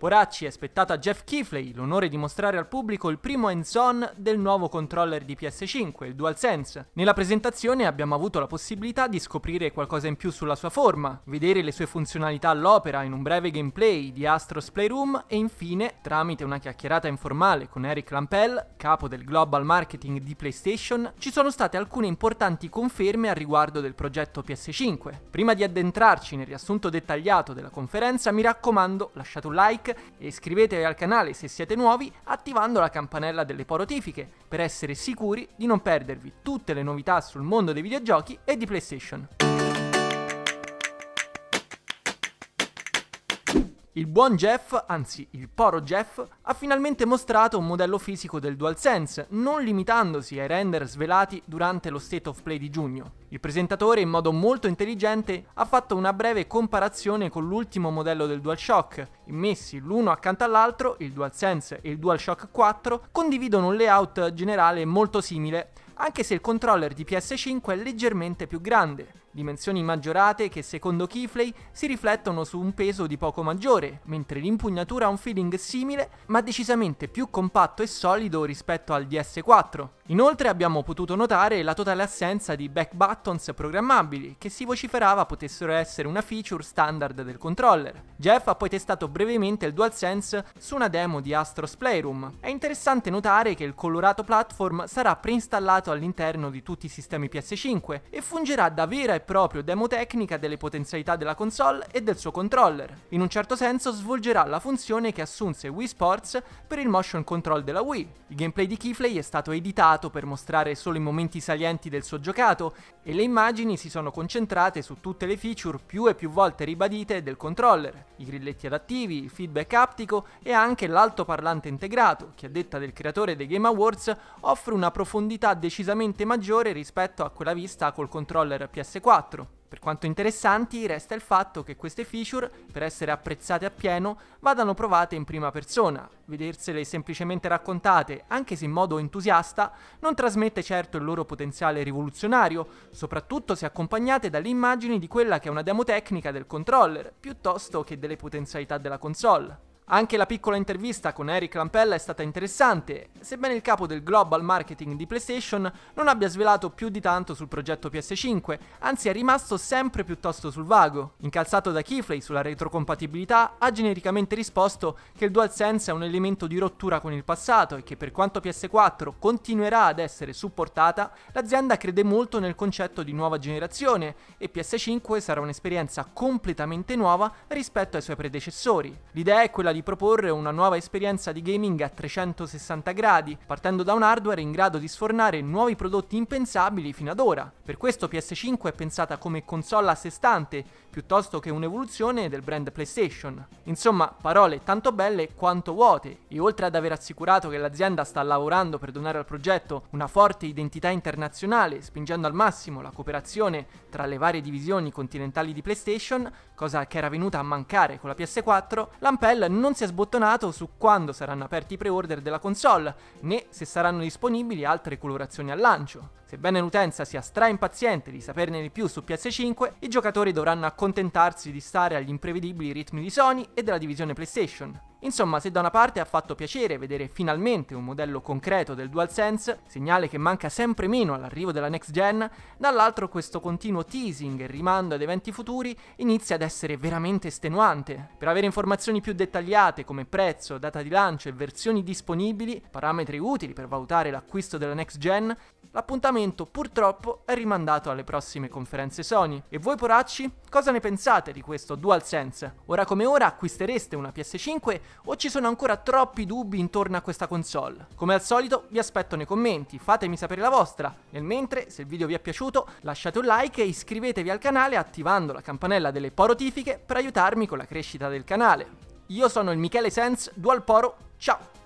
Poracci è spettato a Jeff Kifley l'onore di mostrare al pubblico il primo hands-on del nuovo controller di PS5, il DualSense. Nella presentazione abbiamo avuto la possibilità di scoprire qualcosa in più sulla sua forma, vedere le sue funzionalità all'opera in un breve gameplay di Astros Playroom e infine, tramite una chiacchierata informale con Eric Lampel, capo del global marketing di PlayStation, ci sono state alcune importanti conferme al riguardo del progetto PS5. Prima di addentrarci nel riassunto dettagliato della conferenza, mi raccomando, lasciate un like like e iscrivetevi al canale se siete nuovi attivando la campanella delle porotifiche per essere sicuri di non perdervi tutte le novità sul mondo dei videogiochi e di PlayStation. Il buon Jeff, anzi il poro Jeff, ha finalmente mostrato un modello fisico del DualSense, non limitandosi ai render svelati durante lo State of Play di giugno. Il presentatore, in modo molto intelligente, ha fatto una breve comparazione con l'ultimo modello del DualShock. Messi l'uno accanto all'altro, il DualSense e il DualShock 4 condividono un layout generale molto simile, anche se il controller di PS5 è leggermente più grande dimensioni maggiorate che secondo Kifley si riflettono su un peso di poco maggiore, mentre l'impugnatura ha un feeling simile ma decisamente più compatto e solido rispetto al DS4. Inoltre abbiamo potuto notare la totale assenza di back buttons programmabili, che si vociferava potessero essere una feature standard del controller. Jeff ha poi testato brevemente il DualSense su una demo di Astro's Playroom. È interessante notare che il colorato platform sarà preinstallato all'interno di tutti i sistemi PS5 e fungerà da vera e proprio demo tecnica delle potenzialità della console e del suo controller. In un certo senso svolgerà la funzione che assunse Wii Sports per il motion control della Wii. Il gameplay di Keyflay è stato editato per mostrare solo i momenti salienti del suo giocato e le immagini si sono concentrate su tutte le feature più e più volte ribadite del controller, i grilletti adattivi, il feedback aptico e anche l'altoparlante integrato, che a detta del creatore dei Game Awards offre una profondità decisamente maggiore rispetto a quella vista col controller PS4 4 Per quanto interessanti, resta il fatto che queste feature, per essere apprezzate appieno, vadano provate in prima persona. Vedersele semplicemente raccontate, anche se in modo entusiasta, non trasmette certo il loro potenziale rivoluzionario, soprattutto se accompagnate dalle immagini di quella che è una demo tecnica del controller, piuttosto che delle potenzialità della console. Anche la piccola intervista con Eric Lampella è stata interessante, sebbene il capo del global marketing di PlayStation non abbia svelato più di tanto sul progetto PS5, anzi è rimasto sempre piuttosto sul vago. Incalzato da Keyflay sulla retrocompatibilità, ha genericamente risposto che il DualSense è un elemento di rottura con il passato e che per quanto PS4 continuerà ad essere supportata, l'azienda crede molto nel concetto di nuova generazione e PS5 sarà un'esperienza completamente nuova rispetto ai suoi predecessori. L'idea è quella di di proporre una nuova esperienza di gaming a 360 gradi, partendo da un hardware in grado di sfornare nuovi prodotti impensabili fino ad ora. Per questo PS5 è pensata come console a sé stante, piuttosto che un'evoluzione del brand PlayStation. Insomma, parole tanto belle quanto vuote, e oltre ad aver assicurato che l'azienda sta lavorando per donare al progetto una forte identità internazionale, spingendo al massimo la cooperazione tra le varie divisioni continentali di PlayStation, cosa che era venuta a mancare con la PS4, Lampel non non si è sbottonato su quando saranno aperti i pre-order della console, né se saranno disponibili altre colorazioni al lancio. Sebbene l'utenza sia stra impaziente di saperne di più su PS5, i giocatori dovranno accontentarsi di stare agli imprevedibili ritmi di Sony e della divisione PlayStation. Insomma, se da una parte ha fatto piacere vedere finalmente un modello concreto del DualSense, segnale che manca sempre meno all'arrivo della next gen, dall'altro questo continuo teasing e rimando ad eventi futuri inizia ad essere veramente estenuante. Per avere informazioni più dettagliate come prezzo, data di lancio e versioni disponibili, parametri utili per valutare l'acquisto della next gen, l'appuntamento purtroppo è rimandato alle prossime conferenze Sony. E voi poracci, cosa ne pensate di questo DualSense? Ora come ora acquistereste una PS5 o ci sono ancora troppi dubbi intorno a questa console. Come al solito vi aspetto nei commenti, fatemi sapere la vostra. Nel mentre, se il video vi è piaciuto, lasciate un like e iscrivetevi al canale attivando la campanella delle porotifiche per aiutarmi con la crescita del canale. Io sono il Michele Sens, Dual Poro, ciao!